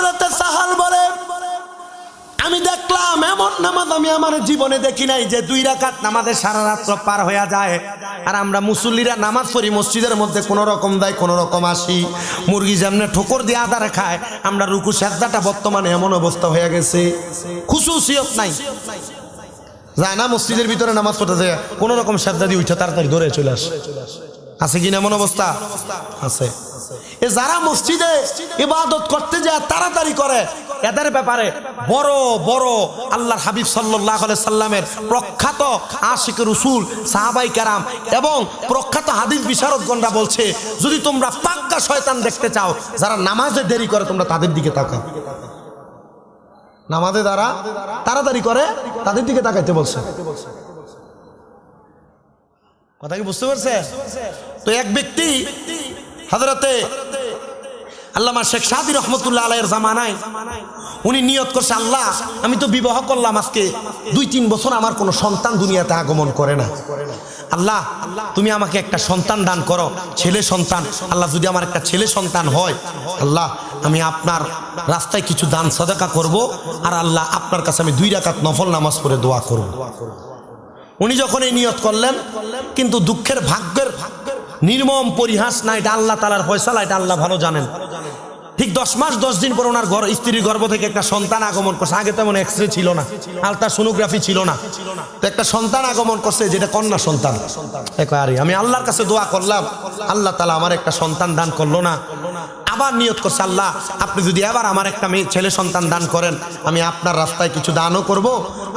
হজরত সাহাল বলে আমি দেখলাম এমন নামাজ আমি আমার জীবনে দেখি নাই যে দুই রাখাত নামাজের সারা রাত্র পার হয়ে যায় আর আমরা মুসল্লিরা নামাজ পড়ি মসজিদের মধ্যে কোনো রকম দেয় কোনো রকম আসি মুরগি যেমনে ঠোকর দিয়ে আদার খায় আমরা রুকু সাজদাটা বর্তমানে এমন অবস্থা হয়ে গেছে খুশুসিয়ত নাই যায় না মসজিদের ভিতরে নামাজ পড়তে যায় কোনো রকম সাজদা দিয়ে উঠে তাড়াতাড়ি ধরে চলে আসে আছে কিনা এমন অবস্থা আছে এ যারা মসজিদে ইবাদত করতে যায় তাড়াতাড়ি করে এদের ব্যাপারে বড় বড় আল্লাহর হাবিব সাল্লাহ সাল্লামের প্রখ্যাত আশিক রসুল সাহাবাই কারাম এবং প্রখ্যাত হাদিস বিশারদগণরা বলছে যদি তোমরা পাক্কা শয়তান দেখতে চাও যারা নামাজে দেরি করে তোমরা তাদের দিকে তাকাও নামাজে দ্বারা তাড়াতাড়ি করে তাদের দিকে তাকাইতে বলছে কথা কি বুঝতে পারছে তো এক ব্যক্তি হজরতে আল্লামা শেখ সাদি রহমতুল্লাহ আলাইয়ের জামানায় উনি নিয়ত করছে আল্লাহ আমি তো বিবাহ করলাম আজকে দুই তিন বছর আমার কোনো সন্তান দুনিয়াতে আগমন করে না আল্লাহ তুমি আমাকে একটা সন্তান দান করো ছেলে সন্তান আল্লাহ যদি আমার একটা ছেলে সন্তান হয় আল্লাহ আমি আপনার রাস্তায় কিছু দান সদাকা করব আর আল্লাহ আপনার কাছে আমি দুই রাকাত নফল নামাজ পড়ে দোয়া করব উনি যখন এই নিয়ত করলেন কিন্তু দুঃখের ভাগ্যের ভাগ্যের নির্মম পরিহাস না এটা আল্লাহ তালার ফয়সালা এটা আল্লাহ ভালো জানেন ঠিক দশ মাস দশ দিন পর ওনার ঘর স্ত্রীর গর্ভ থেকে একটা সন্তান আগমন করছে আগে তেমন এক্স রে ছিল না আলতা সোনোগ্রাফি ছিল না তো একটা সন্তান আগমন করছে যেটা কন্যা সন্তান আরে আমি আল্লাহর কাছে দোয়া করলাম আল্লাহ তালা আমার একটা সন্তান দান করলো না আবার নিয়ত করছে আল্লাহ আপনি যদি আবার আমার একটা মেয়ে ছেলে সন্তান দান করেন আমি আপনার রাস্তায় কিছু দানও করব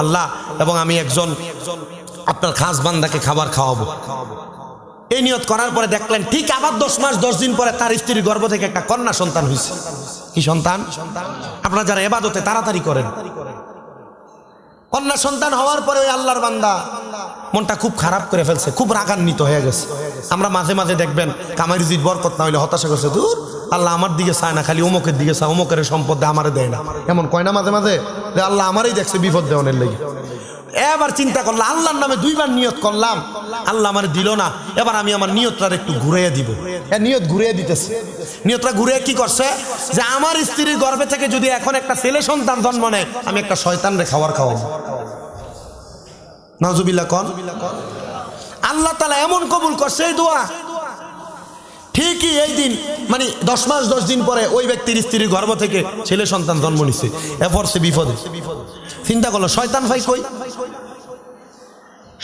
আল্লাহ এবং আমি একজন আপনার খাস বান্দাকে খাবার খাওয়াবো এই নিয়ত করার পরে দেখলেন ঠিক আবার দশ মাস দশ দিন পরে তার স্ত্রীর গর্ভ থেকে একটা কন্যা সন্তান হয়েছে কি সন্তান আপনারা যারা এবাদতে তাড়াতাড়ি করেন কন্যা সন্তান হওয়ার পরে ওই আল্লাহর বান্দা মনটা খুব খারাপ করে ফেলছে খুব রাগান্বিত হয়ে গেছে আমরা মাঝে মাঝে দেখবেন কামারিজির বরকত না হইলে হতাশা করছে দূর আল্লাহ আমার দিকে চায় না খালি অমুকের দিকে চায় অমুকের সম্পদ আমারে দেয় না এমন কয় না মাঝে মাঝে যে আল্লাহ আমারই দেখছে বিপদ দেওয়ানের লেগে এবার চিন্তা করলাম আল্লাহর নামে দুইবার নিয়ত করলাম আল্লাহ আমার দিল না এবার আমি আমার নিয়তটা একটু ঘুরিয়ে দিব হ্যাঁ নিয়ত ঘুরিয়ে দিতেছে নিয়তটা ঘুরে কি করছে যে আমার স্ত্রীর গর্ভে থেকে যদি এখন একটা ছেলে সন্তান জন্ম নেয় আমি একটা শয়তান রে খাবার খাওয়াবো নাজুবিল্লা কন আল্লাহ তালা এমন কবুল করছে এই দোয়া ঠিকই এই দিন মানে দশ মাস দশ দিন পরে ওই ব্যক্তির স্ত্রীর গর্ভ থেকে ছেলে সন্তান জন্ম নিচ্ছে এফর সে বিপদে বিপদে চিন্তা করলো শয়তান ভাই কই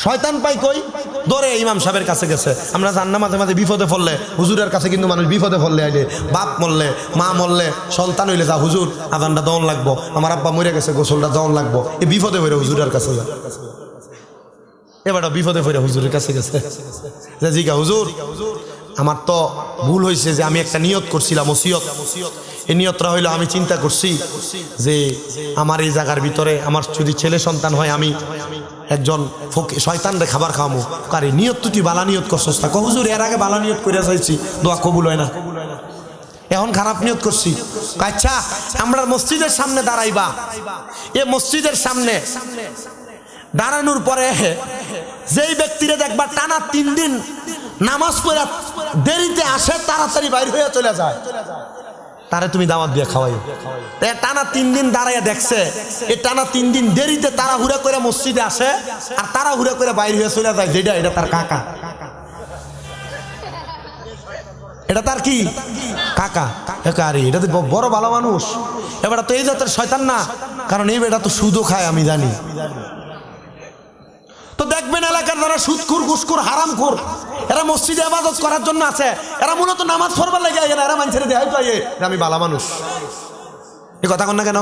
শয়তান পাই কই দরে ইমাম সাহেবের কাছে গেছে আমরা জান্না মাঝে মাঝে বিপদে পড়লে হুজুরের কাছে কিন্তু মানুষ বিপদে পড়লে আইলে বাপ মরলে মা মরলে সন্তান হইলে যা হুজুর আদানটা দন লাগবো আমার আব্বা মরে গেছে গোসলটা দন লাগবো এ বিপদে হইলে হুজুরের কাছে যা এবারটা বিপদে পড়ে হুজুরের কাছে গেছে যে জিগা হুজুর আমার তো ভুল হয়েছে যে আমি একটা নিয়ত করছিলাম ওসিয়ত এই নিয়তটা হইলো আমি চিন্তা করছি যে আমার এই জায়গার ভিতরে আমার যদি ছেলে সন্তান হয় আমি একজন শয়তানরে খাবার খাওয়ামো কার এই নিয়ত তুই বালা নিয়ত করছস না কহুজুর এর আগে বালা নিয়ত করে চাইছি দোয়া কবুল হয় না এখন খারাপ নিয়ত করছি আচ্ছা আমরা মসজিদের সামনে দাঁড়াইবা এ মসজিদের সামনে দাঁড়ানোর পরে যেই ব্যক্তিরে দেখবা টানা তিন দিন নামাজ পড়া দেরিতে আসে তাড়াতাড়ি বাইর হয়ে চলে যায় তারে তুমি দাওয়াত দিয়ে খাওয়াই টানা তিন দিন দাঁড়াইয়া দেখছে এ টানা তিন দিন দেরিতে তারা হুড়া করে মসজিদে আসে আর তারা হুড়া করে বাইরে হয়ে চলে যায় যেটা এটা তার কাকা এটা তার কি কাকা আরে এটা তো বড় ভালো মানুষ এবার তো এই জাতের শয়তান না কারণ এই বেটা তো সুদও খায় আমি জানি দেখবেন এলাকার যারা সুৎকুর ঘুসকুর কুর এরা মসজিদে আবাদত করার জন্য আছে এরা মূলত নামাজ পড়বার লেগে আগে এরা মানুষের দেহাই পাইয়ে আমি বালা মানুষ এ কথা কন না কেন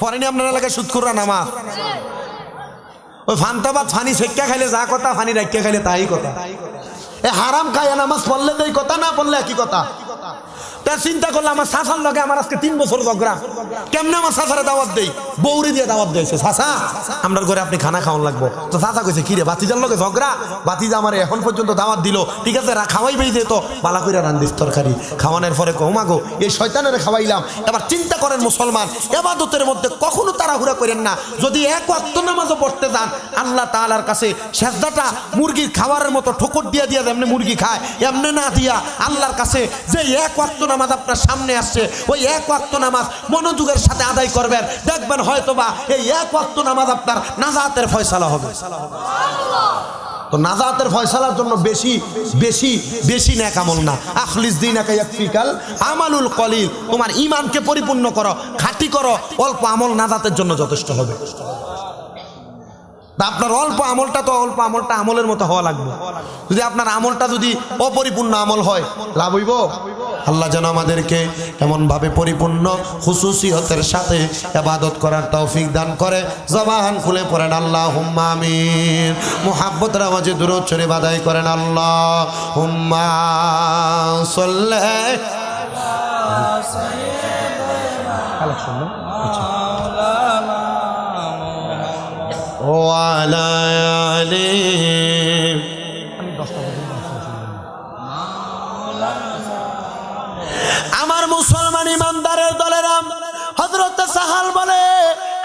পরেনি আপনার এলাকায় সুৎকুররা নামা ওই ফান্তাবাদ ফানি শেক্কা খাইলে যা কথা ফানি রাখিয়া খাইলে তাই কথা এ হারাম খায় নামাজ পড়লে তাই কথা না পড়লে একই কথা তার চিন্তা করলে আমার শাসার লগে আমার আজকে তিন বছর ঝগড়া কেমনে আমার শাসারে দাওয়াত দেই বৌরি দিয়ে দাওয়াত দিয়েছে শাসা আমরা ঘরে আপনি খানা খাওয়ান লাগবো তো শাসা কইছে কিরে বাতিজার লগে ঝগড়া বাতিজা আমার এখন পর্যন্ত দাওয়াত দিল ঠিক আছে খাওয়াই পেয়ে যেত বালা কইরা রান্দিস তরকারি খাওয়ানোর পরে কমাগো এই শয়তানের খাওয়াইলাম এবার চিন্তা করেন মুসলমান এবাদতের মধ্যে কখনো তাড়াহুড়া করেন না যদি এক অত্ত নামাজও পড়তে যান আল্লাহ তালার কাছে শেষদাটা মুরগির খাওয়ারের মতো ঠোকর দিয়ে দিয়ে এমনি মুরগি খায় এমনি না দিয়া আল্লাহর কাছে যে এক অত্ত নামাজ আপনার সামনে আসছে ওই এক ওয়াক্ত নামাজ মনোযোগের সাথে আদায় করবেন দেখবেন হয়তোবা এই এক ওয়াক্ত নামাজ আপনার নাজাতের ফয়সালা হবে তো নাজাতের ফয়সালার জন্য বেশি বেশি বেশি ন্যাক আমল না আখলিস দিন একাইকাল আমালুল কলিল তোমার ইমানকে পরিপূর্ণ করো খাটি করো অল্প আমল নাজাতের জন্য যথেষ্ট হবে আপনার অল্প আমলটা তো অল্প আমলটা আমলের মতো হওয়া লাগবে যদি আপনার আমলটা যদি অপরিপূর্ণ আমল হয় লাভ হইব আল্লাহ যেন আমাদেরকে এমনভাবে পরিপূর্ণ খুসুসিয়তের সাথে এবাদত করার তৌফিক দান করে জবাহান খুলে পড়েন আল্লাহ হুম্মা আমিন মোহাব্বত রামাজে দূরচ্ছরে বাদাই করেন আল্লাহ হুম্মা সল্লে ওয়ালা আলী মুসলমান ইমানদারের দলেরাম হজরত সাহাল বলে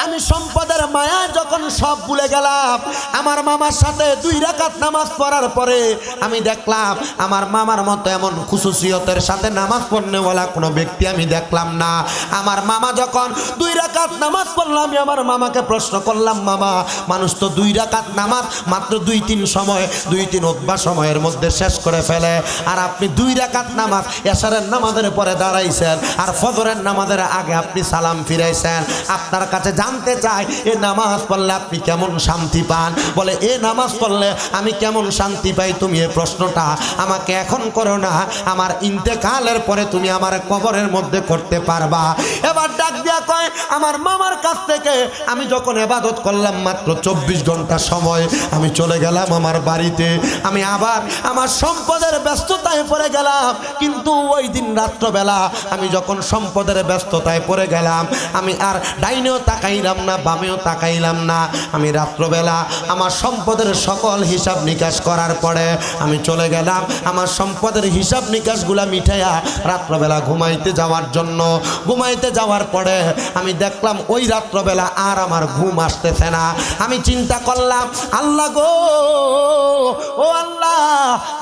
আমি সম্পদের মায়া যখন সব ভুলে গেলাম আমার মামার সাথে দুই রাকাত নামাজ পড়ার পরে আমি দেখলাম আমার মামার মতো এমন খুশুসিয়তের সাথে নামাজ পড়নেওয়ালা কোনো ব্যক্তি আমি দেখলাম না আমার মামা যখন দুই রাকাত নামাজ পড়লাম আমি আমার মামাকে প্রশ্ন করলাম মামা মানুষ তো দুই রাকাত নামাজ মাত্র দুই তিন সময় দুই তিন অভ্যাস সময়ের মধ্যে শেষ করে ফেলে আর আপনি দুই রাকাত নামাজ এসারের নামাজের পরে দাঁড়াইছেন আর ফজরের নামাজের আগে আপনি সালাম ফিরাইছেন আপনার কাছে যা জানতে চাই এ নামাজ পড়লে আপনি কেমন শান্তি পান বলে এ নামাজ পড়লে আমি কেমন শান্তি পাই তুমি এ প্রশ্নটা আমাকে এখন করো না আমার ইন্তেকালের পরে তুমি আমার কবরের মধ্যে করতে পারবা এবার ডাক দিয়া কয় আমার মামার কাছ থেকে আমি যখন এবাদত করলাম মাত্র চব্বিশ ঘন্টা সময় আমি চলে গেলাম আমার বাড়িতে আমি আবার আমার সম্পদের ব্যস্ততায় পড়ে গেলাম কিন্তু ওই দিন রাত্রবেলা আমি যখন সম্পদের ব্যস্ততায় পড়ে গেলাম আমি আর ডাইনেও তাকাই তাকাইলাম না বামেও তাকাইলাম না আমি রাত্রবেলা আমার সম্পদের সকল হিসাব নিকাশ করার পরে আমি চলে গেলাম আমার সম্পদের হিসাব নিকাশগুলা মিঠাইয়া রাত্রবেলা ঘুমাইতে যাওয়ার জন্য ঘুমাইতে যাওয়ার পরে আমি দেখলাম ওই রাত্রবেলা আর আমার ঘুম আসতেছে না আমি চিন্তা করলাম আল্লাহ গো ও আল্লাহ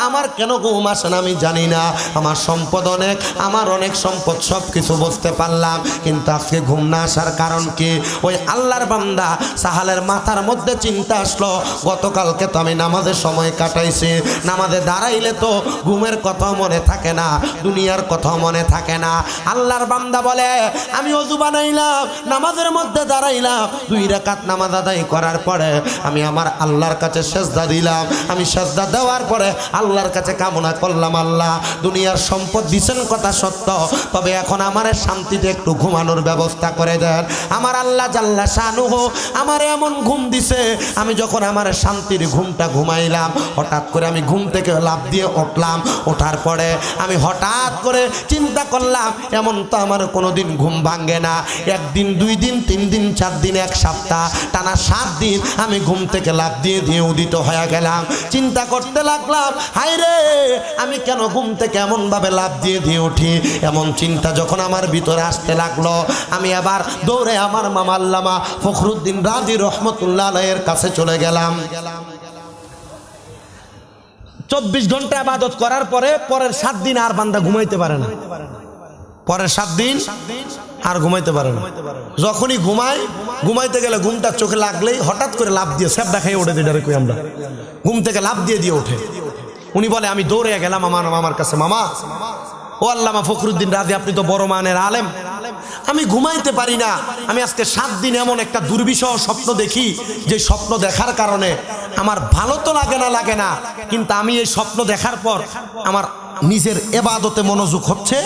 আমার কেন ঘুম আসে না আমি জানি না আমার সম্পদ অনেক আমার অনেক সম্পদ সব কিছু বুঝতে পারলাম কিন্তু আজকে ঘুম না আসার কারণ কি ওই আল্লাহর বান্দা সাহালের মাথার মধ্যে চিন্তা আসলো গতকালকে তো আমি নামাজের সময় কাটাইছি নামাজে দাঁড়াইলে তো ঘুমের কথা মনে থাকে না দুনিয়ার কথা মনে থাকে না আল্লাহর বান্দা বলে আমি অজু বানাইলাম নামাজের মধ্যে দাঁড়াইলাম দুই রেখাত নামাজ আদায় করার পরে আমি আমার আল্লাহর কাছে সেজদা দিলাম আমি সেজদা দেওয়ার পরে আল্লাহর কাছে কামনা করলাম আল্লাহ দুনিয়ার সম্পদ দিছেন কথা সত্য তবে এখন আমার শান্তিতে একটু ঘুমানোর ব্যবস্থা করে দেন আমার আল্লাহ জাল্লা শানুহ আমার এমন ঘুম দিছে আমি যখন আমার শান্তির ঘুমটা ঘুমাইলাম হঠাৎ করে আমি ঘুম থেকে লাভ দিয়ে উঠলাম ওঠার পরে আমি হঠাৎ করে চিন্তা করলাম এমন তো আমার কোনো দিন ঘুম ভাঙ্গে না একদিন দুই দিন তিন দিন চার দিন এক সপ্তাহ টানা সাত দিন আমি ঘুম থেকে লাভ দিয়ে দিয়ে উদিত হয়ে গেলাম চিন্তা করতে লাগলাম হাই রে আমি কেন ঘুম থেকে এমনভাবে লাভ দিয়ে দিয়ে উঠি এমন চিন্তা যখন আমার ভিতরে আসতে লাগলো আমি আবার দৌড়ে আমার মামা আল্লামা ফখরুদ্দিন রাজি রহমতুল্লাহ আলাইয়ের কাছে চলে গেলাম চব্বিশ ঘন্টা আবাদত করার পরে পরের সাত দিন আর বান্দা ঘুমাইতে পারে না পরের সাত দিন আর ঘুমাইতে পারে না যখনই ঘুমাই ঘুমাইতে গেলে ঘুমটা চোখে লাগলেই হঠাৎ করে লাভ দিয়ে স্যাপ দেখাই ওঠে দিয়ে কই আমরা ঘুম থেকে লাভ দিয়ে দিয়ে ওঠে উনি বলে আমি দৌড়ে গেলাম আমার মামার কাছে মামা ও আল্লামা ফখরুদ্দিন রাজি আপনি তো বড় মানের আলেম আমি ঘুমাইতে পারি না আমি আজকে সাত দিন এমন একটা দুর্বিষহ স্বপ্ন দেখি যে স্বপ্ন দেখার কারণে আমার ভালো তো লাগে না লাগে না কিন্তু আমি এই স্বপ্ন দেখার পর আমার নিজের এবাদতে মনোযোগ হচ্ছে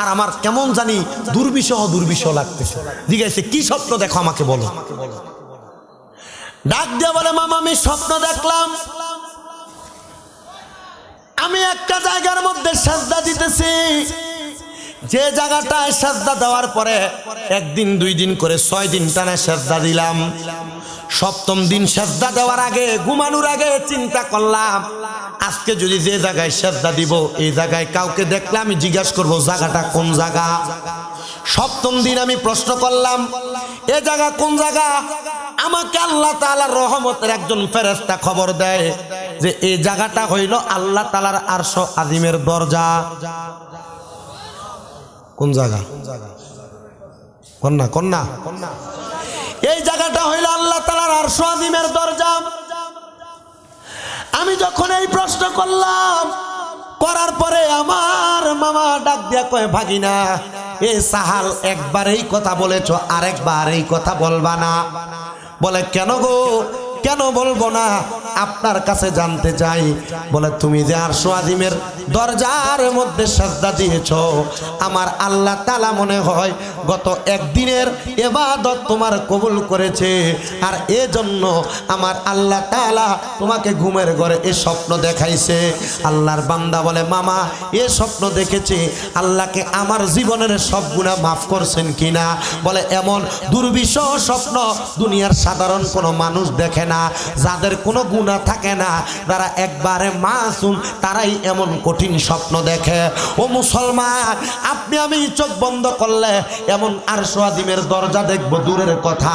আর আমার কেমন জানি দুর্বিষহ দুর্বিষহ লাগতেছে জিজ্ঞাসা কি স্বপ্ন দেখো আমাকে বলো ডাক দিয়ে বলে মামা আমি স্বপ্ন দেখলাম আমি একটা জায়গার মধ্যে সাজদা দিতেছি যে জায়গাটায় শ্রদ্ধা দেওয়ার পরে একদিন দুই দিন করে ছয় দিন টানা শ্রদ্ধা দিলাম সপ্তম দিন শ্রদ্ধা দেওয়ার আগে ঘুমানোর আগে চিন্তা করলাম আজকে যদি যে জায়গায় শ্রদ্ধা দিব এই জায়গায় কাউকে দেখলে আমি জিজ্ঞাসা করবো জায়গাটা কোন জায়গা সপ্তম দিন আমি প্রশ্ন করলাম এ জায়গা কোন জায়গা আমাকে আল্লাহ তালার রহমতের একজন ফেরেস্তা খবর দেয় যে এই জায়গাটা হইল আল্লাহ তালার আরশ আজিমের দরজা কোন জায়গা কন্যা কন্যা এই জায়গাটা হইল আল্লাহ তালার আর সোয়াদিমের দরজা আমি যখন এই প্রশ্ন করলাম করার পরে আমার মামা ডাক দিয়া ভাগি ভাগিনা এ সাহাল একবার এই কথা বলেছ আরেকবার এই কথা বলবা না বলে কেন গো কেন বলবো না আপনার কাছে জানতে চাই বলে তুমি যে আর সোয়াদিমের দরজার মধ্যে সাজদা দিয়েছ আমার আল্লাহ তালা মনে হয় গত একদিনের এবাদত তোমার কবুল করেছে আর এজন্য আমার আল্লাহ তালা তোমাকে ঘুমের ঘরে এ স্বপ্ন দেখাইছে আল্লাহর বান্দা বলে মামা এ স্বপ্ন দেখেছে আল্লাহকে আমার জীবনের সব গুণা মাফ করছেন কিনা বলে এমন দুর্বিষহ স্বপ্ন দুনিয়ার সাধারণ কোনো মানুষ দেখে না না যাদের কোনো গুণা থাকে না তারা একবারে মাসুম তারাই এমন কঠিন স্বপ্ন দেখে ও মুসলমান আপনি আমি চোখ বন্ধ করলে এমন আরশো আজিমের দরজা দেখব দূরের কথা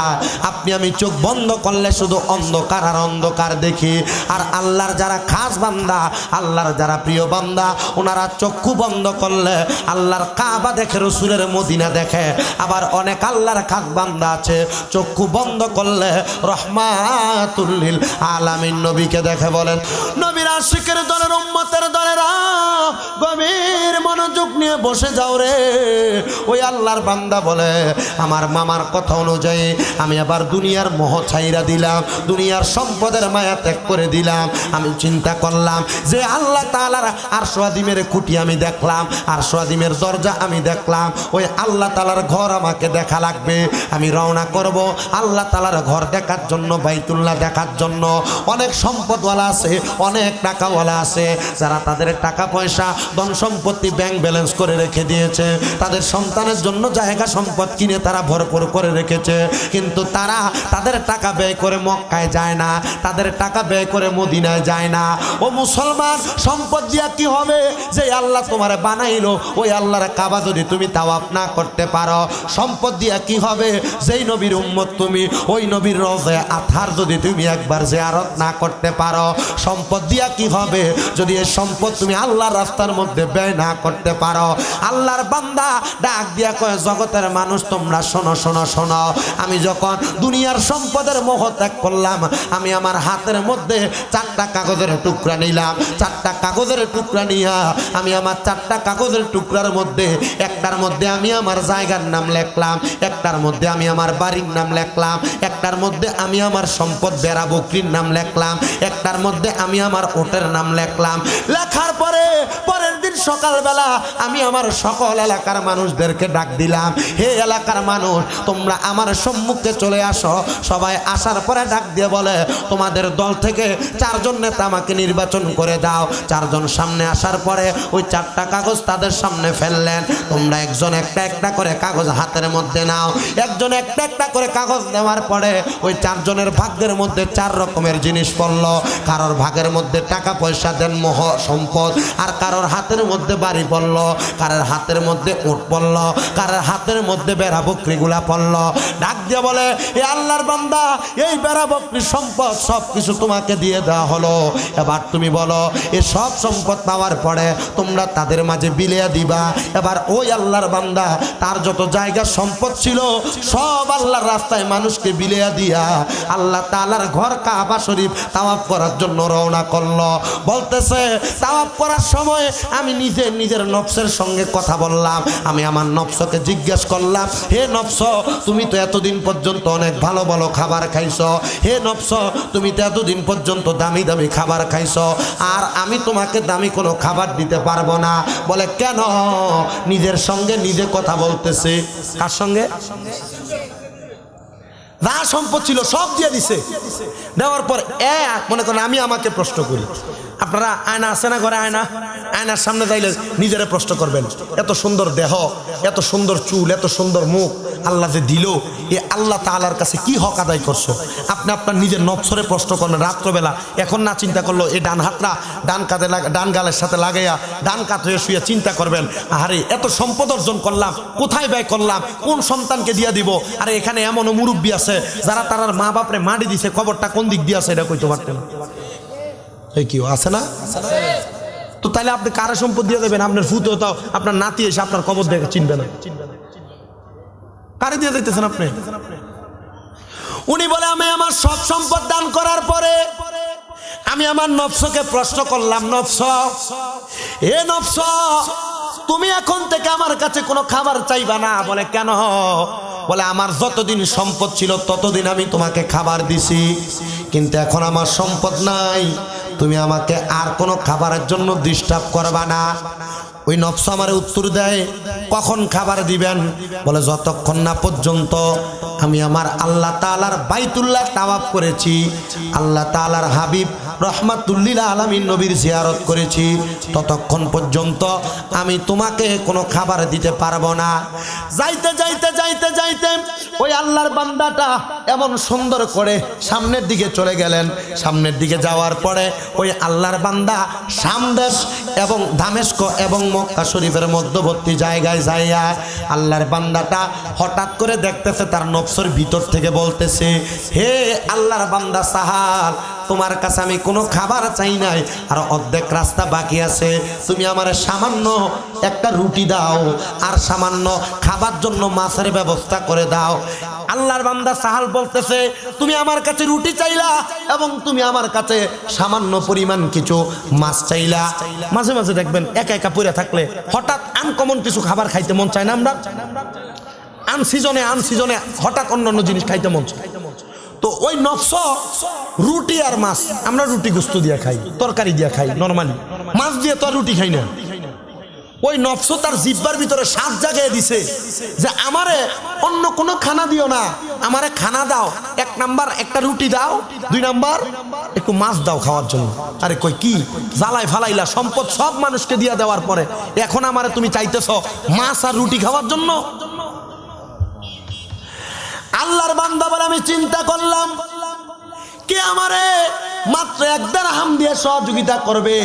আপনি আমি চোখ বন্ধ করলে শুধু অন্ধকার আর অন্ধকার দেখি আর আল্লাহর যারা খাস বান্দা আল্লাহর যারা প্রিয় বান্দা ওনারা চক্ষু বন্ধ করলে আল্লাহর কাবা দেখে রসুলের মদিনা দেখে আবার অনেক আল্লাহর খাস বান্দা আছে চক্ষু বন্ধ করলে রহমান আলামিন নবীকে দেখে বলেন নবীর আশিকের দলের উম্মতের দলেরা গভীর মনোযোগ নিয়ে বসে যাও রে ওই আল্লাহর বান্দা বলে আমার মামার কথা অনুযায়ী আমি আবার দুনিয়ার মোহ ছাইরা দিলাম দুনিয়ার সম্পদের মায়া ত্যাগ করে দিলাম আমি চিন্তা করলাম যে আল্লাহ তালার আর সোয়াদিমের কুটি আমি দেখলাম আর সোয়াদিমের দরজা আমি দেখলাম ওই আল্লাহ তালার ঘর আমাকে দেখা লাগবে আমি রওনা করব আল্লাহ তালার ঘর দেখার জন্য বাইতুল্লাহ দেখার জন্য অনেক সম্পদওয়ালা আছে অনেক টাকাওয়ালা আছে যারা তাদের টাকা পয়সা ধন সম্পত্তি ব্যাংক ব্যালেন্স করে রেখে দিয়েছে তাদের সন্তানের জন্য জায়গা সম্পদ কিনে তারা ভরপুর করে রেখেছে কিন্তু তারা তাদের টাকা ব্যয় করে মক্কায় যায় না তাদের টাকা ব্যয় করে মদিনায় যায় না ও মুসলমান সম্পদ দিয়া কি হবে যে আল্লাহ তোমার বানাইল ওই আল্লাহর কাবা যদি তুমি তাও না করতে পারো সম্পদ দিয়া কি হবে যেই নবীর উম্মত তুমি ওই নবীর রজে আথার যদি তুমি একবার যে আরত না করতে পারো সম্পদ দিয়া কি হবে যদি এই সম্পদ তুমি আল্লাহর রাস্তার মধ্যে ব্যয় না করতে পারো আল্লাহর বান্দা ডাক দিয়া কয় জগতের মানুষ তোমরা শোনো শোনো শোনো আমি যখন দুনিয়ার সম্পদের মোহ ত্যাগ করলাম আমি আমার হাতের মধ্যে চারটা কাগজের টুকরা নিলাম চারটা কাগজের টুকরা নিয়া আমি আমার চারটা কাগজের টুকরার মধ্যে একটার মধ্যে আমি আমার জায়গার নাম লেখলাম একটার মধ্যে আমি আমার বাড়ির নাম লেখলাম একটার মধ্যে আমি আমার সম্পদ বেড়া বকরির নাম লেখলাম একটার মধ্যে আমি আমার ওটের নাম লেখলাম লেখার পরে পরের দিন সকালবেলা আমি আমার সকল এলাকার মানুষদেরকে ডাক দিলাম হে এলাকার মানুষ তোমরা আমার সম্মুখে চলে আসো সবাই আসার পরে ডাক দিয়ে বলে তোমাদের দল থেকে চারজন নেতা আমাকে নির্বাচন করে দাও চারজন সামনে আসার পরে ওই চারটা কাগজ তাদের সামনে ফেললেন তোমরা একজন একটা একটা করে কাগজ হাতের মধ্যে নাও একজন একটা একটা করে কাগজ নেওয়ার পরে ওই চারজনের ভাগ্যের মধ্যে চার রকমের জিনিস পড়ল কারোর ভাগের মধ্যে টাকা পয়সা দেন মহ সম্পদ আর কারোর হাতের মধ্যে বাড়ি পড়ল কারোর হাতের মধ্যে উঠ পড়ল কারোর হাতের মধ্যে বেড়া বকরিগুলা পড়ল ডাক দিয়ে বলে এ আল্লাহর বান্দা এই বেড়া বকরি সম্পদ সব কিছু তোমাকে দিয়ে দেওয়া হলো এবার তুমি বলো এ সব সম্পদ পাওয়ার পরে তোমরা তাদের মাঝে বিলিয়ে দিবা এবার ওই আল্লাহর বান্দা তার যত জায়গা সম্পদ ছিল সব আল্লাহর রাস্তায় মানুষকে বিলিয়ে দিয়া আল্লাহ তার আল্লাহর ঘর কাবা শরীফ তাওয়াফ করার জন্য রওনা করলো বলতেছে তাওয়াফ করার সময় আমি নিজে নিজের নফসের সঙ্গে কথা বললাম আমি আমার নফসকে জিজ্ঞেস করলাম হে নফস তুমি তো এতদিন পর্যন্ত অনেক ভালো ভালো খাবার খাইছ হে নফস তুমি তো এতদিন পর্যন্ত দামি দামি খাবার খাইছ আর আমি তোমাকে দামি কোনো খাবার দিতে পারবো না বলে কেন নিজের সঙ্গে নিজে কথা বলতেছে কার সঙ্গে যা সম্পদ ছিল সব দিয়ে দিছে দেওয়ার পর এ মনে করেন আমি আমাকে প্রশ্ন করি আপনারা আয়না আসে না ঘরে আয়না আয়নার সামনে যাইলে নিজেরা প্রশ্ন করবেন এত সুন্দর দেহ এত সুন্দর চুল এত সুন্দর মুখ আল্লাহ যে দিল এ আল্লাহ তালার কাছে কি হক আদায় করছো আপনি আপনার নিজের নবসরে প্রশ্ন করবেন রাত্রবেলা এখন না চিন্তা করলো এই ডান হাতটা ডান কাঁধে ডান গালের সাথে লাগাইয়া ডান কাত হয়ে শুয়ে চিন্তা করবেন আরে এত সম্পদ অর্জন করলাম কোথায় ব্যয় করলাম কোন সন্তানকে দিয়ে দিব আরে এখানে এমনও মুরব্বী আছে যারা তার মা বাপরে মাটি দিছে খবরটা কোন দিক দিয়ে আছে এটা কইতে পারতেন কি আছে না তো তাহলে আপনি কারো সম্পদ দিয়ে দেবেন আপনার ফুতো তাও আপনার নাতি এসে আপনার কবর দেখে চিনবে না কারে দিয়ে দিতেছেন আপনি উনি বলে আমি আমার সব সম্পদ দান করার পরে আমি আমার নফসকে প্রশ্ন করলাম নফস এ নফস তুমি এখন থেকে আমার কাছে কোনো খাবার চাইবা না বলে কেন বলে আমার যতদিন সম্পদ ছিল ততদিন আমি তোমাকে খাবার দিছি কিন্তু এখন আমার সম্পদ নাই তুমি আমাকে আর কোনো খাবারের জন্য ডিস্টার্ব করবা না ওই নফস আমারে উত্তর দেয় কখন খাবার দিবেন বলে যতক্ষণ না পর্যন্ত আমি আমার আল্লাহ তালার বাইতুল্লাহ তাওয়াব করেছি আল্লাহ তালার হাবিব রহমাতুল্লিলা আলামিন নবীর জিয়ারত করেছি ততক্ষণ পর্যন্ত আমি তোমাকে কোনো খাবার দিতে পারবো না যাইতে যাইতে যাইতে যাইতে ওই আল্লাহর বান্দাটা এমন সুন্দর করে সামনের দিকে চলে গেলেন সামনের দিকে যাওয়ার পরে ওই আল্লাহর বান্দা সামদেশ এবং ধামেস্ক এবং মক্কা শরীফের মধ্যবর্তী জায়গায় যাইয়া আল্লাহর বান্দাটা হঠাৎ করে দেখতেছে তার নকশর ভিতর থেকে বলতেছে হে আল্লাহর বান্দা সাহাল তোমার কাছে আমি কোনো খাবার চাই নাই আর অর্ধেক রাস্তা বাকি আছে তুমি আমার সামান্য একটা রুটি দাও আর সামান্য খাবার জন্য মাছের ব্যবস্থা করে দাও আল্লাহর বান্দা সাহাল বলতেছে তুমি আমার কাছে রুটি চাইলা এবং তুমি আমার কাছে সামান্য পরিমাণ কিছু মাছ চাইলা মাঝে মাঝে দেখবেন একা একা পড়ে থাকলে হঠাৎ আনকমন কিছু খাবার খাইতে মন চায় না আমরা আনসিজনে আনসিজনে হঠাৎ অন্য অন্য জিনিস খাইতে মন চায় তো ওই নকশ রুটি আর মাছ আমরা রুটি গুস্ত দিয়ে খাই তরকারি দিয়ে খাই নর্মালি মাছ দিয়ে তো আর রুটি খাই না ওই নকশ তার জিব্বার ভিতরে সাত জায়গায় দিছে যে আমারে অন্য কোনো খানা দিও না আমারে খানা দাও এক নাম্বার একটা রুটি দাও দুই নাম্বার একটু মাছ দাও খাওয়ার জন্য আরে কই কি জ্বালায় ফালাইলা সম্পদ সব মানুষকে দিয়া দেওয়ার পরে এখন আমারে তুমি চাইতেছ মাছ আর রুটি খাওয়ার জন্য আল্লাহর বান্দা বলে আমি চিন্তা করলাম কে আমারে মাত্র এক দেড়হাম দিয়ে সহযোগিতা করবে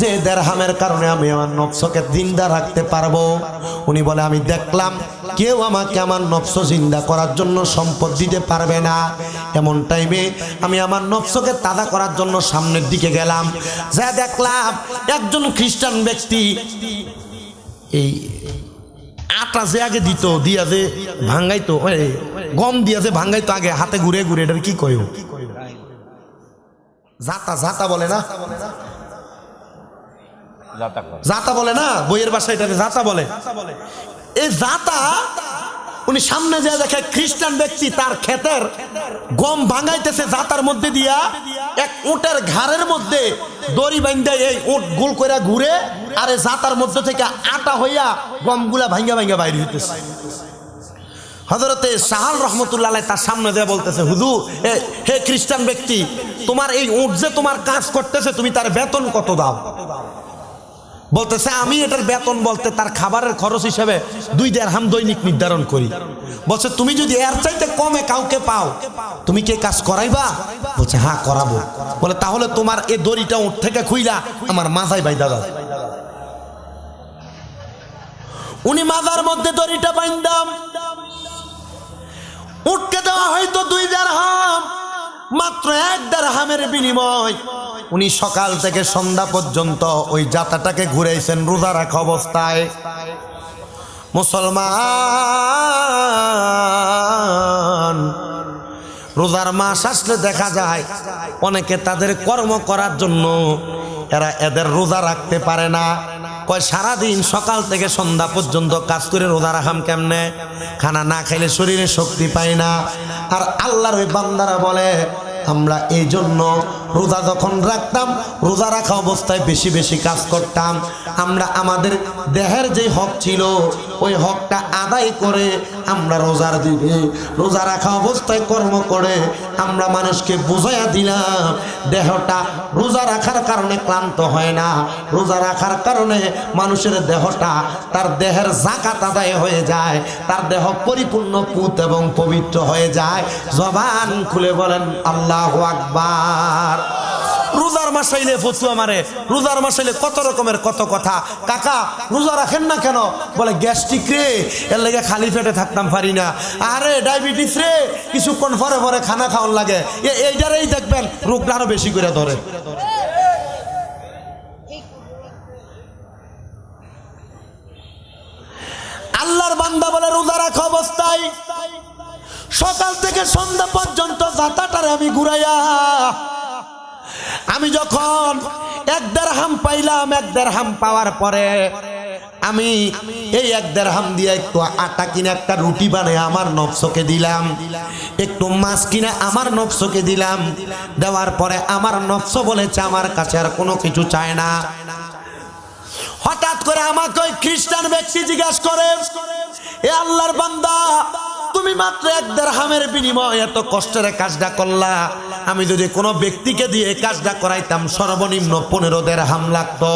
যে দেড়হামের কারণে আমি আমার নফসকে জিন্দা রাখতে পারবো উনি বলে আমি দেখলাম কেউ আমাকে আমার নফস জিন্দা করার জন্য সম্পদ দিতে পারবে না এমন টাইমে আমি আমার নফসকে তাদা করার জন্য সামনের দিকে গেলাম যা দেখলাম একজন খ্রিস্টান ব্যক্তি এই আটা যে আগে দিত দিয়া যে ভাঙ্গাইতো গম দিয়েছে ভাঙ্গাই তো আগে হাতে ঘুরে ঘুরে এটার কি কয় জাতা জাতা বলে না জাতা বলে না বইয়ের বাসায় এটাকে জাতা বলে এই জাতা উনি সামনে যে দেখে খ্রিস্টান ব্যক্তি তার ক্ষেতের গম ভাঙাইতেছে জাতার মধ্যে দিয়া এক উটের ঘাড়ের মধ্যে দড়ি বাইন্দা এই উট গোল করে ঘুরে আর এই জাতার মধ্যে থেকে আটা হইয়া গমগুলা ভাঙ্গা ভাঙ্গা বাইরে হইতেছে হজরতে সাহাল রহমতুল্লাহ তার সামনে দিয়ে বলতেছে হুদু হে খ্রিস্টান ব্যক্তি তোমার এই উঠ যে তোমার কাজ করতেছে তুমি তার বেতন কত দাও বলতেছে আমি এটার বেতন বলতে তার খাবারের খরচ হিসেবে দুই দেড়হাম দৈনিক নির্ধারণ করি বলছে তুমি যদি এর চাইতে কমে কাউকে পাও তুমি কে কাজ করাইবা বলছে হ্যাঁ করাবো বলে তাহলে তোমার এ দড়িটা উঠ থেকে খুইলা আমার মাথায় ভাই দাদা উনি মাজার মধ্যে দড়িটা বাইন্দাম উঠকে দেওয়া হয়তো দুই হাম মাত্র এক হামের বিনিময় উনি সকাল থেকে সন্ধ্যা পর্যন্ত ওই যাতাটাকে ঘুরেছেন রোজা রাখা অবস্থায় মুসলমান রোজার মাস আসলে দেখা যায় অনেকে তাদের কর্ম করার জন্য এরা এদের রোজা রাখতে পারে না কয় সারাদিন সকাল থেকে সন্ধ্যা পর্যন্ত কাজ করে রোদার রাখাম কেমনে খানা না খাইলে শরীরে শক্তি পায় না আর আল্লাহর ওই বান্দারা বলে আমরা এই জন্য রোজা যখন রাখতাম রোজা রাখা অবস্থায় বেশি বেশি কাজ করতাম আমরা আমাদের দেহের যে হক ছিল ওই হকটা আদায় করে আমরা রোজার দিবে রোজা রাখা অবস্থায় কর্ম করে আমরা মানুষকে বোঝাইয়া দিলাম দেহটা রোজা রাখার কারণে ক্লান্ত হয় না রোজা রাখার কারণে মানুষের দেহটা তার দেহের জাকাত আদায় হয়ে যায় তার দেহ পরিপূর্ণ পুত এবং পবিত্র হয়ে যায় জবান খুলে বলেন আল্লাহ আল্লাহ আকবার রোজার মাসাইলে ফতুয়া মারে রোজার মাসাইলে কত রকমের কত কথা কাকা রোজা রাখেন না কেন বলে গ্যাস্ট্রিক রে এর লেগে খালি পেটে থাকতাম পারি না আরে ডায়াবেটিস রে কিছুক্ষণ পরে পরে খানা খাওয়ান লাগে এইটারেই দেখবেন রোগটা আরো বেশি করে ধরে আল্লাহর বান্দা বলে রোজা রাখা অবস্থায় সকাল থেকে সন্ধ্যা পর্যন্ত যাতাটারে আমি ঘুরাইয়া আমি যখন এক দেড় হাম পাইলাম এক দেড় হাম পাওয়ার পরে আমি এই এক দেড় হাম দিয়ে একটু আটা কিনে একটা রুটি বানিয়ে আমার নবসকে দিলাম একটু মাছ কিনে আমার নবসকে দিলাম দেওয়ার পরে আমার নবস বলেছে আমার কাছে আর কোনো কিছু চায় না হঠাৎ করে আমাকে ওই খ্রিস্টান ব্যক্তি জিজ্ঞাসা করে এ আল্লাহর বান্দা তুমি মাত্র এক হামের বিনিময়ে এত কষ্টের কাজটা করলা আমি যদি কোনো ব্যক্তিকে দিয়ে কাজটা করাইতাম সর্বনিম্ন পনেরো দেড় হাম লাগতো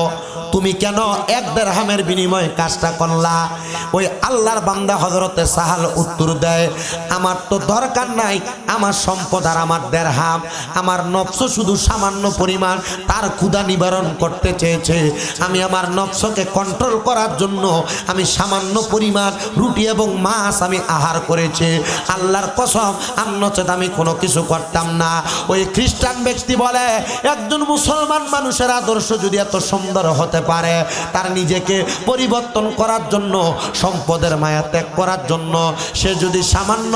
তুমি কেন এক দেড় হামের বিনিময়ে কাজটা করলা ওই আল্লাহর বান্দা হজরতে সাহাল উত্তর দেয় আমার তো দরকার নাই আমার সম্পদ আর আমার দেড় হাম আমার নফস শুধু সামান্য পরিমাণ তার ক্ষুধা নিবারণ করতে চেয়েছে আমি আমার নফসকে কন্ট্রোল করার জন্য আমি সামান্য পরিমাণ রুটি এবং মাছ আমি আহার করে হয়েছে আল্লাহর কসম আমি নচেত আমি কোনো কিছু করতাম না ওই খ্রিস্টান ব্যক্তি বলে একজন মুসলমান মানুষের আদর্শ যদি এত সুন্দর হতে পারে তার নিজেকে পরিবর্তন করার জন্য সম্পদের মায়া ত্যাগ করার জন্য সে যদি সামান্য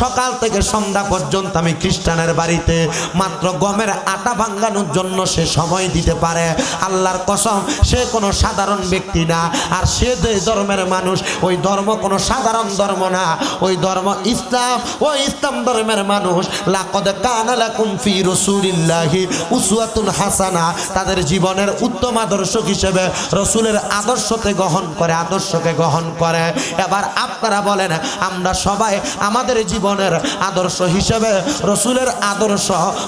সকাল থেকে সন্ধ্যা পর্যন্ত আমি খ্রিস্টানের বাড়িতে মাত্র গমের আটা ভাঙ্গানোর জন্য সে সময় দিতে পারে আল্লাহর কসম সে কোনো সাধারণ ব্যক্তি না আর সে যে ধর্মের মানুষ ওই ধর্ম কোনো সাধারণ ধর্ম না ওই ধর্ম ধর্ম ইসলাম ও ইসলাম ধর্মের মানুষ লাকদ কানালা ফি রসুলিল্লাহি উসুয়াতুল হাসানা তাদের জীবনের উত্তম আদর্শ হিসেবে রসুলের আদর্শতে গ্রহণ করে আদর্শকে গ্রহণ করে এবার আপনারা বলেন আমরা সবাই আমাদের জীবনের আদর্শ হিসেবে রসুলের আদর্শ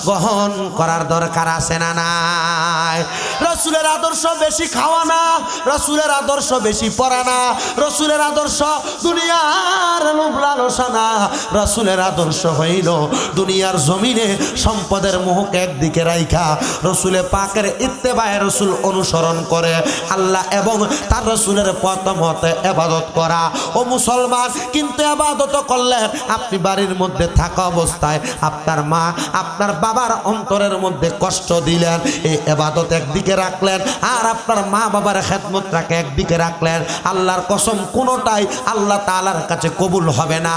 গ্রহণ করার দরকার আছে না নাই রসুলের আদর্শ বেশি খাওয়া না রসুলের আদর্শ বেশি পড়া না রসুলের আদর্শ দুনিয়ার লোভ লালস ভালোবাসা না আদর্শ হইল দুনিয়ার জমিনে সম্পদের মুখ একদিকে রাইখা রসুলে পাকের ইত্তেবায় রসুল অনুসরণ করে আল্লাহ এবং তার রসুলের প্রথমতে এবাদত করা ও মুসলমান কিন্তু এবাদত করলে আপনি বাড়ির মধ্যে থাকা অবস্থায় আপনার মা আপনার বাবার অন্তরের মধ্যে কষ্ট দিলেন এই এবাদত একদিকে রাখলেন আর আপনার মা বাবার খেদমতটাকে একদিকে রাখলেন আল্লাহর কসম কোনোটাই আল্লাহ তালার কাছে কবুল হবে না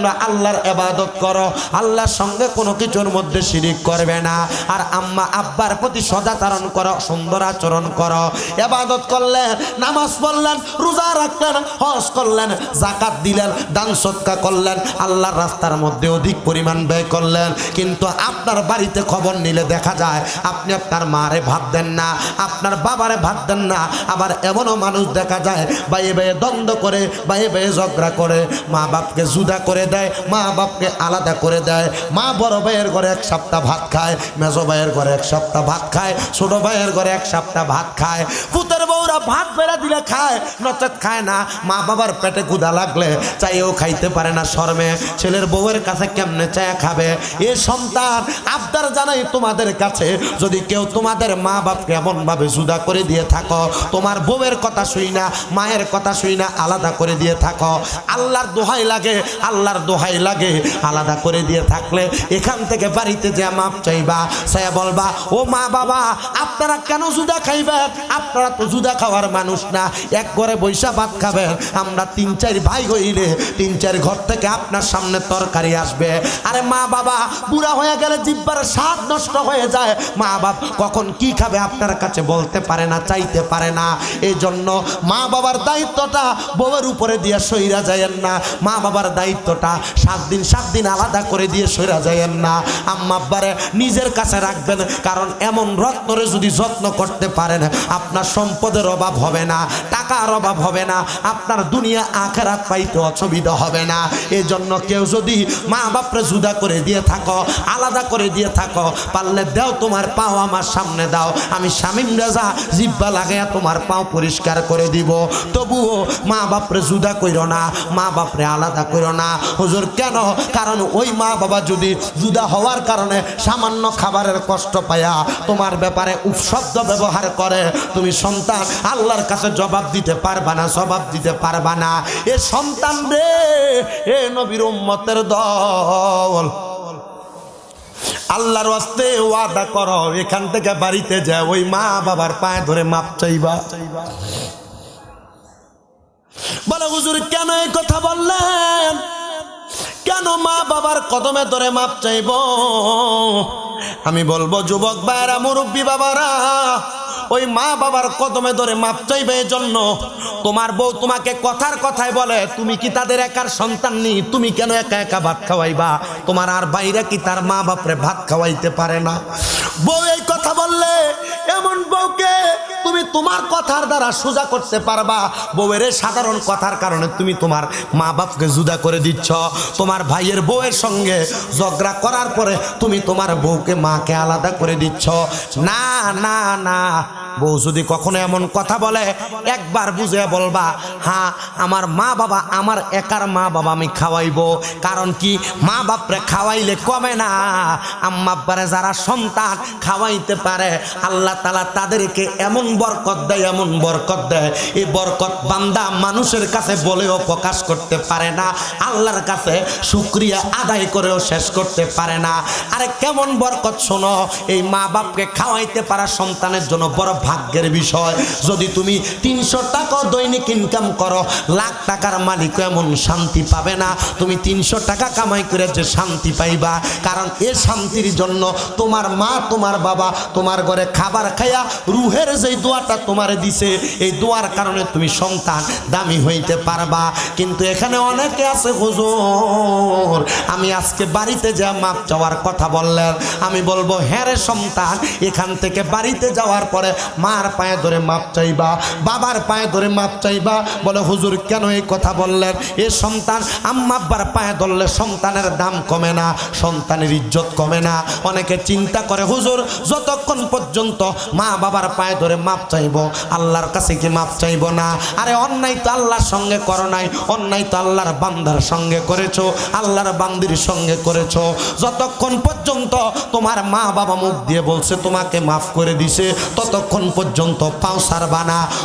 তোমরা আল্লাহর এবাদত করো আল্লাহর সঙ্গে কোনো কিছুর মধ্যে শিরিক করবে না আর আম্মা আব্বার প্রতি সদাচারণ করো সুন্দর আচরণ করো এবাদত করলেন নামাজ পড়লেন রোজা রাখলেন হজ করলেন জাকাত দিলেন দান সৎকা করলেন আল্লাহর রাস্তার মধ্যে অধিক পরিমাণ ব্যয় করলেন কিন্তু আপনার বাড়িতে খবর নিলে দেখা যায় আপনি আপনার মারে ভাত দেন না আপনার বাবারে ভাত দেন না আবার এমনও মানুষ দেখা যায় বাইয়ে বাইয়ে দ্বন্দ্ব করে বাইয়ে বাইয়ে ঝগড়া করে মা বাপকে জুদা করে দেয় মা বাপকে আলাদা করে দেয় মা বড় ভাইয়ের ঘরে এক সপ্তাহ ভাত খায় মেজ ভাইয়ের ঘরে এক সপ্তাহ ভাত খায় ছোট ভাইয়ের ঘরে এক সপ্তাহ ভাত খায় পুতের বউরা ভাত বেড়া দিলে খায় নচেত খায় না মা বাবার পেটে কুদা লাগলে চাইও খাইতে পারে না শর্মে ছেলের বউয়ের কাছে কেমনে চায় খাবে এ সন্তান আবদার জানাই তোমাদের কাছে যদি কেউ তোমাদের মা বাপকে এমনভাবে জুদা করে দিয়ে থাকো তোমার বউয়ের কথা শুই না মায়ের কথা শুই না আলাদা করে দিয়ে থাকো আল্লাহর দোহাই লাগে আল্লাহর দোহাই লাগে আলাদা করে দিয়ে থাকলে এখান থেকে বাড়িতে যে মাপ চাইবা সে বলবা ও মা বাবা আপনারা কেন জুদা খাইবেন আপনারা তো জুদা খাওয়ার মানুষ না এক ঘরে বৈশা ভাত খাবেন আমরা তিন চার ভাই হইলে তিন চার ঘর থেকে আপনার সামনে তরকারি আসবে আরে মা বাবা বুড়া হয়ে গেলে জিব্বার স্বাদ নষ্ট হয়ে যায় মা বাপ কখন কি খাবে আপনার কাছে বলতে পারে না চাইতে পারে না এই জন্য মা বাবার দায়িত্বটা বউয়ের উপরে দিয়ে সইরা যায় না মা বাবার দায়িত্বটা না সাত দিন সাত দিন আলাদা করে দিয়ে সরা যায়েন না আম্মাব্বারে নিজের কাছে রাখবেন কারণ এমন রত্নরে যদি যত্ন করতে পারেন আপনার সম্পদের অভাব হবে না টাকার অভাব হবে না আপনার দুনিয়া আখেরাত পাইতে অসুবিধা হবে না এজন্য কেউ যদি মা বাপরে জুদা করে দিয়ে থাকো আলাদা করে দিয়ে থাকো পারলে দাও তোমার পাও আমার সামনে দাও আমি স্বামীম রাজা জিব্বা লাগাইয়া তোমার পাও পরিষ্কার করে দিব তবুও মা বাপরে জুদা কইর না মা বাপরে আলাদা করো না হুজুর কেন কারণ ওই মা বাবা যদি জুদা হওয়ার কারণে সামান্য খাবারের কষ্ট পায়া তোমার ব্যাপারে উপশব্দ ব্যবহার করে তুমি সন্তান আল্লাহর কাছে জবাব দিতে পারবা না জবাব দিতে পারবা না এ সন্তান রে এ নবীর উম্মতের দল আল্লাহর আস্তে ওয়াদা করো এখান থেকে বাড়িতে যায় ওই মা বাবার পায়ে ধরে মাপ চাইবা বলে হুজুর কেন এই কথা বললেন কেন মা বাবার কদমে ধরে মাপ চাইব আমি বলবো যুবক বাইরা মুরব্বী বাবারা ওই মা বাবার কদমে ধরে মাপ চাইবে জন্য তোমার বউ তোমাকে কথার কথায় বলে তুমি কি তাদের একার সন্তান নি তুমি কেন একা একা ভাত খাওয়াইবা তোমার আর বাইরে কি তার মা বাপরে ভাত খাওয়াইতে পারে না বউ এই কথা বললে এমন বউকে তুমি তোমার কথার দ্বারা সোজা করতে পারবা বউয়ের সাধারণ কথার কারণে তুমি তোমার মা বাপকে জুদা করে দিচ্ছ তোমার ভাইয়ের বউয়ের সঙ্গে ঝগড়া করার পরে তুমি তোমার বউকে মাকে আলাদা করে দিচ্ছ না না না বউ যদি কখনো এমন কথা বলে একবার বুঝে বলবা হ্যাঁ আমার মা বাবা আমার একার মা বাবা আমি খাওয়াইব কারণ কি মা বাপরে খাওয়াইলে কমে না আম্মাব্বারে যারা সন্তান খাওয়াইতে পারে আল্লাহ তালা তাদেরকে এমন বরকত দেয় এমন বরকত দেয় এই বরকত বান্দা মানুষের কাছে বলেও প্রকাশ করতে পারে না আল্লাহর কাছে সুক্রিয়া আদায় করেও শেষ করতে পারে না আরে কেমন বরকত শোনো এই মা বাপকে খাওয়াইতে পারা সন্তানের জন্য বড় ভাগ্যের বিষয় যদি তুমি তিনশো টাকা দৈনিক ইনকাম করো লাখ টাকার মালিক এমন শান্তি পাবে না তুমি তিনশো টাকা কামাই করে যে শান্তি পাইবা কারণ এ শান্তির জন্য তোমার মা তোমার বাবা তোমার ঘরে খাবার খাইয়া রুহের যে দোয়াটা তোমারে দিছে এই দোয়ার কারণে তুমি সন্তান দামি হইতে পারবা কিন্তু এখানে অনেকে আছে হুজুর আমি আজকে বাড়িতে যা মাপ চাওয়ার কথা বললেন আমি বলবো হ্যাঁ রে সন্তান এখান থেকে বাড়িতে যাওয়ার পরে মার পায়ে ধরে মাপ চাইবা বাবার পায়ে ধরে মাপ চাইবা বলে হুজুর কেন এই কথা বললেন এ সন্তান আম্মাব্বার পায়ে ধরলে সন্তানের দাম কমে না সন্তানের ইজ্জত কমে না অনেকে চিন্তা করে হুজুর যতক্ষণ পর্যন্ত মা বাবার পায়ে ধরে মাপ চাইব আল্লাহর কাছে কি মাপ চাইব না আরে অন্যায় তো আল্লাহর সঙ্গে করো নাই অন্যায় তো আল্লাহর বান্দার সঙ্গে করেছো আল্লাহর বান্দির সঙ্গে করেছো যতক্ষণ পর্যন্ত তোমার মা বাবা মুখ দিয়ে বলছে তোমাকে মাফ করে দিছে ততক্ষণ যতক্ষণ পর্যন্ত পাও সারবা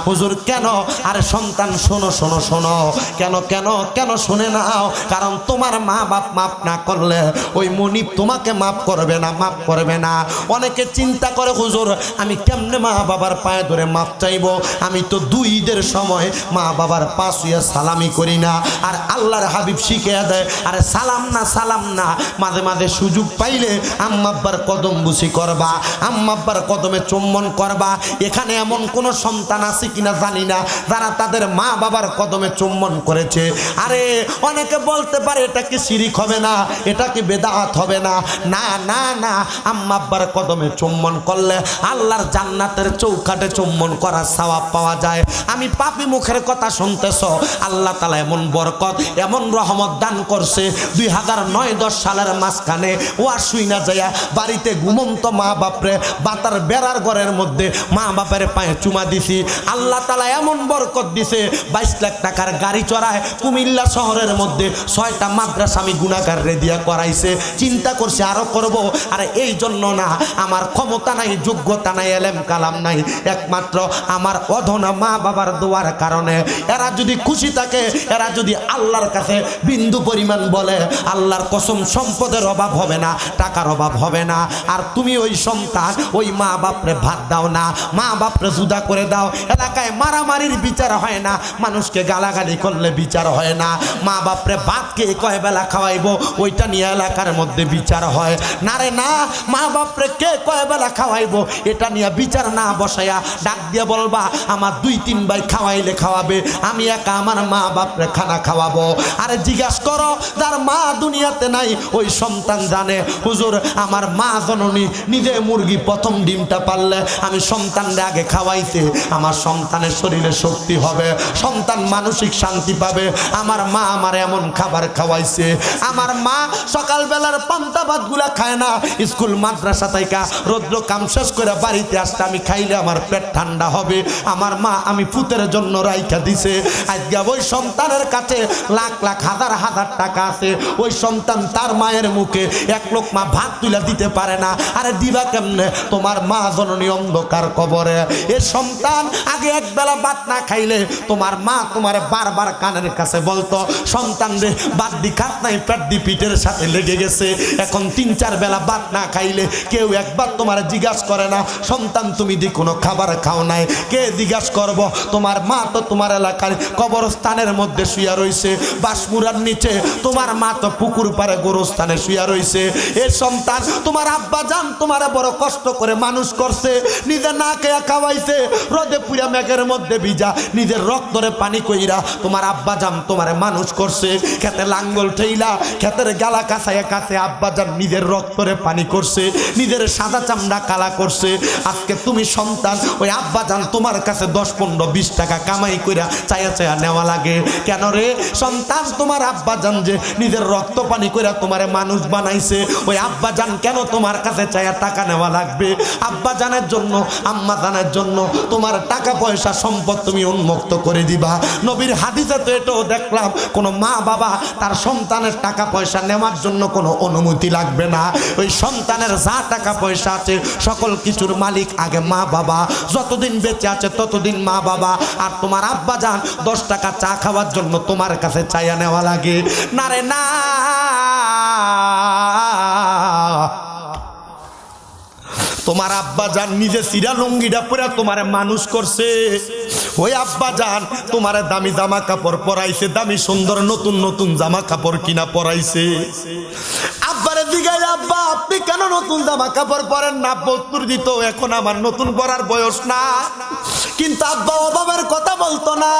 হুজুর কেন আরে সন্তান শোনো শোনো শোনো কেন কেন কেন শুনে নাও কারণ তোমার মা বাপ মাপ না করলে ওই মনিব তোমাকে মাপ করবে না মাপ করবে না অনেকে চিন্তা করে হুজুর আমি কেমনে মা বাবার পায়ে ধরে মাপ চাইব আমি তো দুই ঈদের সময় মা বাবার পাশ হইয়া সালামি করি না আর আল্লাহর হাবিব শিখে দেয় আরে সালাম না সালাম না মাঝে মাঝে সুযোগ পাইলে আম্মাব্বার কদম বুসি করবা আম্মাব্বার কদমে চুম্বন করবা এখানে এমন কোনো সন্তান আছে কিনা জানি না যারা তাদের মা বাবার কদমে চুম্বন করেছে আরে অনেকে বলতে পারে এটা কি শিরিক হবে না এটা কি বেদাহাত হবে না না না না আম্মা আব্বার কদমে চুম্বন করলে আল্লাহর জান্নাতের চৌকাটে চুম্বন করার সওয়াব পাওয়া যায় আমি পাপি মুখের কথা শুনতেছ আল্লাহ তালা এমন বরকত এমন রহমত দান করছে দুই হাজার নয় দশ সালের মাঝখানে ওয়া শুই না যায় বাড়িতে ঘুমন্ত মা বাপরে বাতার বেড়ার ঘরের মধ্যে মা বাপের পায়ে চুমা দিছি আল্লাহ তালা এমন বরকত দিছে বাইশ লাখ টাকার গাড়ি চড়ায় কুমিল্লা শহরের মধ্যে ছয়টা মাদ্রাসা আমি গুণাগারে দিয়া করাইছে চিন্তা করছে আরও করব আর এই জন্য না আমার ক্ষমতা নাই যোগ্যতা নাই এলেম কালাম নাই একমাত্র আমার অধনা মা বাবার দোয়ার কারণে এরা যদি খুশি থাকে এরা যদি আল্লাহর কাছে বিন্দু পরিমাণ বলে আল্লাহর কসম সম্পদের অভাব হবে না টাকার অভাব হবে না আর তুমি ওই সন্তান ওই মা বাপরে ভাত দাও না মা বাপরে জুদা করে দাও এলাকায় মারামারির বিচার হয় না মানুষকে গালাগালি করলে বিচার হয় না মা বাপরে ভাতকে কয় বেলা খাওয়াইবো ওইটা নিয়ে এলাকার মধ্যে বিচার হয় না রে না মা বাপরে কে কয় বেলা খাওয়াইবো এটা নিয়ে বিচার না বসায়া ডাক দিয়ে বলবা আমার দুই তিন ভাই খাওয়াইলে খাওয়াবে আমি একা আমার মা বাপরে খানা খাওয়াবো আরে জিজ্ঞাস করো যার মা দুনিয়াতে নাই ওই সন্তান জানে হুজুর আমার মা জননী নিজে মুরগি প্রথম ডিমটা পারলে আমি সন্তান সন্তানরা আগে খাওয়াইতে আমার সন্তানের শরীরে শক্তি হবে সন্তান মানসিক শান্তি পাবে আমার মা আমার এমন খাবার খাওয়াইছে আমার মা সকালবেলার পান্তা ভাতগুলা খায় না স্কুল মাদ্রাসা তাইকা রৌদ্র কাম শেষ করে বাড়িতে আসতে আমি খাইলে আমার পেট ঠান্ডা হবে আমার মা আমি পুতের জন্য রাইখা দিছে আজকে ওই সন্তানের কাছে লাখ লাখ হাজার হাজার টাকা আছে ওই সন্তান তার মায়ের মুখে এক লোক মা ভাত তুলে দিতে পারে না আরে দিবা কেমনে তোমার মা জননী অন্ধকার কর পরে এ সন্তান আগে এক বেলা ভাত না খাইলে তোমার মা তোমার বারবার কানের কাছে বলতো সন্তান রে বাদ দি খাত নাই পেট দি পিঠের সাথে লেগে গেছে এখন তিন চার বেলা ভাত না খাইলে কেউ একবার তোমার জিজ্ঞাস করে না সন্তান তুমি দি কোনো খাবার খাও নাই কে জিজ্ঞাস করব তোমার মা তো তোমার এলাকার কবরস্থানের মধ্যে শুয়া রয়েছে বাসমুরার নিচে তোমার মা তো পুকুর পারে গোরস্থানে শুয়া রয়েছে এ সন্তান তোমার আব্বা জান তোমার বড় কষ্ট করে মানুষ করছে নিজে না কাকায়া খাওয়াইছে রদে পুরা মেঘের মধ্যে ভিজা নিজের রক্তরে পানি কইরা তোমার আব্বা জাম তোমারে মানুষ করছে খেতে লাঙ্গল ঠেইলা খেতের গালা কাছায় কাছে আব্বা জাম নিজের রক্তরে পানি করছে নিজের সাদা চামড়া কালা করছে আজকে তুমি সন্তান ওই আব্বা জান তোমার কাছে দশ পনেরো বিশ টাকা কামাই কইরা চায়া চায়া নেওয়া লাগে কেন রে সন্তান তোমার আব্বা জান যে নিজের রক্ত পানি কইরা তোমারে মানুষ বানাইছে ওই আব্বা জান কেন তোমার কাছে চায়া টাকা নেওয়া লাগবে আব্বা জানের জন্য আম্মাজানের জন্য তোমার টাকা পয়সা সম্পদ তুমি উন্মুক্ত করে দিবা নবীর হাদিসে তো এটাও দেখলাম কোনো মা বাবা তার সন্তানের টাকা পয়সা নেওয়ার জন্য কোনো অনুমতি লাগবে না ওই সন্তানের যা টাকা পয়সা আছে সকল কিছুর মালিক আগে মা বাবা যতদিন বেঁচে আছে ততদিন মা বাবা আর তোমার আব্বা যান দশ টাকা চা খাওয়ার জন্য তোমার কাছে চাইয়া নেওয়া লাগে না রে না তোমার আব্বা যান নিজে সিরা লুঙ্গিটা পরে তোমারে মানুষ করছে ওই আব্বা যান তোমারে দামি জামা কাপড় পরাইছে দামি সুন্দর নতুন নতুন জামা কাপড় কিনা পরাইছে আব্বারে দিগাই আব্বা আপনি কেন নতুন জামা কাপড় পরেন না বস্তুর দিত এখন আমার নতুন পরার বয়স না কিন্তু আব্বা অভাবের কথা বলতো না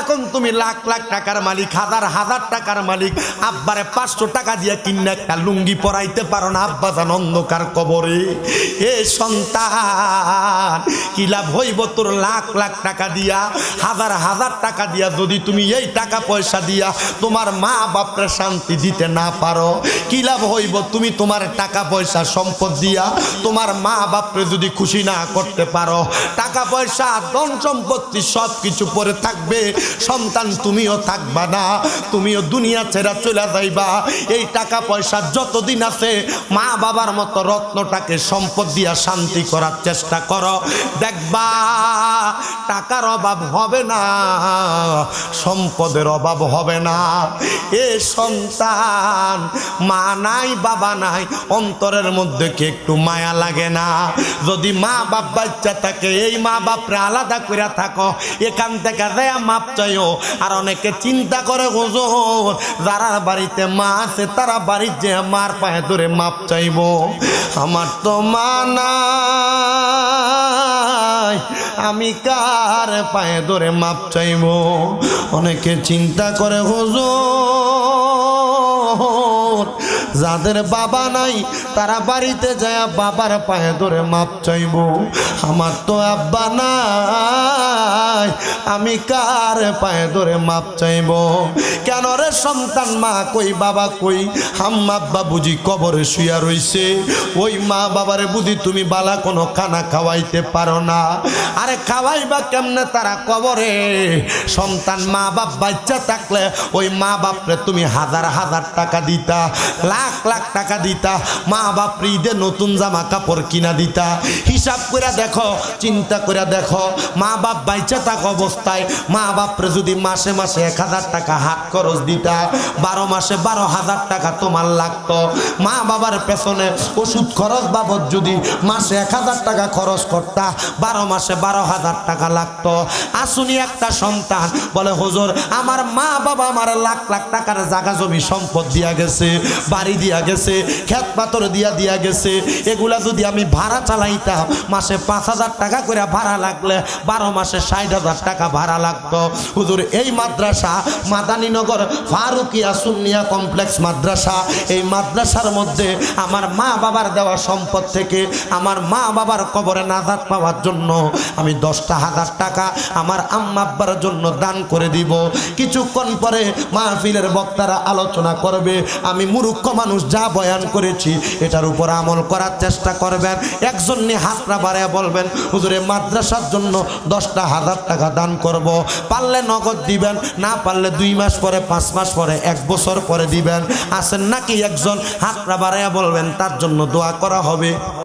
এখন তুমি লাখ লাখ টাকার মালিক হাজার হাজার টাকার মালিক আব্বারে পাঁচশো টাকা দিয়ে কিনে একটা লুঙ্গি পরাইতে পারো না আব্বা যান অন্ধকার কবরে এ সন্তান কি লাভ হইব তোর লাখ লাখ টাকা দিয়া হাজার হাজার টাকা দিয়া যদি তুমি এই টাকা পয়সা দিয়া তোমার মা বাপরে শান্তি দিতে না পারো কি লাভ হইব তুমি তোমার টাকা পয়সা সম্পদ দিয়া তোমার মা বাপরে যদি খুশি না করতে পারো টাকা পয়সা ধন সম্পত্তি সব কিছু পরে থাকবে সন্তান তুমিও থাকবা না তুমিও দুনিয়া ছেড়া চলে যাইবা এই টাকা পয়সা যতদিন আছে মা বাবার মতো রত্নটাকে সম্পদ দিয়া শান্তি করার চেষ্টা কর দেখবা টাকার অভাব হবে না সম্পদের অভাব হবে না এ সন্তান মা নাই বাবা নাই অন্তরের মধ্যে কি একটু মায়া লাগে না যদি মা বাপ বাচ্চা থাকে এই মা বাপরে আলাদা আলাদা করে থাকো এখান থেকে দেয়া মাপ চাইও আর অনেকে চিন্তা করে গোজো যারা বাড়িতে মা আছে তারা বাড়ির যে মার পায়ে ধরে মাপ চাইব আমার তো মা নাই আমি কার পায়ে ধরে মাপ চাইব অনেকে চিন্তা করে গোজো যাদের বাবা নাই তারা বাড়িতে যায় বাবার পায়ে ধরে মাপ চাইব আমার তো আব্বা নাই আমি কার পায়ে ধরে মাপ চাইব কেন রে সন্তান মা কই বাবা কই হাম আব্বা বুঝি কবরে শুয়া রইছে ওই মা বাবারে বুঝি তুমি বালা কোনো খানা খাওয়াইতে পারো না আরে খাওয়াইবা কেমনে তারা কবরে সন্তান মা বাপ বাচ্চা থাকলে ওই মা বাপরে তুমি হাজার হাজার টাকা দিতা লাখ লাখ টাকা দিতা মা বাপ ফ্রিদে নতুন জামা কাপড় কিনা দিতা হিসাব করে দেখো চিন্তা করে দেখো মা বাপ বাইচা থাক অবস্থায় মা বাপরে যদি মাসে মাসে এক হাজার টাকা হাত খরচ দিতা বারো মাসে বারো হাজার টাকা তোমার লাগতো মা বাবার পেছনে ওষুধ খরচ বাবদ যদি মাসে এক হাজার টাকা খরচ করতা বারো মাসে বারো হাজার টাকা লাগতো আসুনি একটা সন্তান বলে হজর আমার মা বাবা আমার লাখ লাখ টাকার জাগা জমি সম্পদ দিয়া গেছে বাড়ি দিয়া গেছে খ্যাত পাথর দিয়া দিয়া গেছে এগুলা যদি আমি ভাড়া চালাইতাম মাসে পাঁচ হাজার টাকা করে ভাড়া লাগলে বারো মাসে ষাট হাজার টাকা ভাড়া লাগতো হুজুর এই মাদ্রাসা মাদানীনগর ফারুকিয়া সুনিয়া কমপ্লেক্স মাদ্রাসা এই মাদ্রাসার মধ্যে আমার মা বাবার দেওয়া সম্পদ থেকে আমার মা বাবার কবরে নাজাত পাওয়ার জন্য আমি দশটা হাজার টাকা আমার আম্মা আব্বার জন্য দান করে দিব কিছুক্ষণ পরে মাহফিলের বক্তারা আলোচনা করবে আমি মুরুক্ষ মানুষ মানুষ যা বয়ান করেছি এটার উপর আমল করার চেষ্টা করবেন একজন নিয়ে হাতটা বাড়ায় বলবেন হুজুরে মাদ্রাসার জন্য দশটা হাজার টাকা দান করব। পারলে নগদ দিবেন না পারলে দুই মাস পরে পাঁচ মাস পরে এক বছর পরে দিবেন আসেন নাকি একজন হাতটা বাড়ায় বলবেন তার জন্য দোয়া করা হবে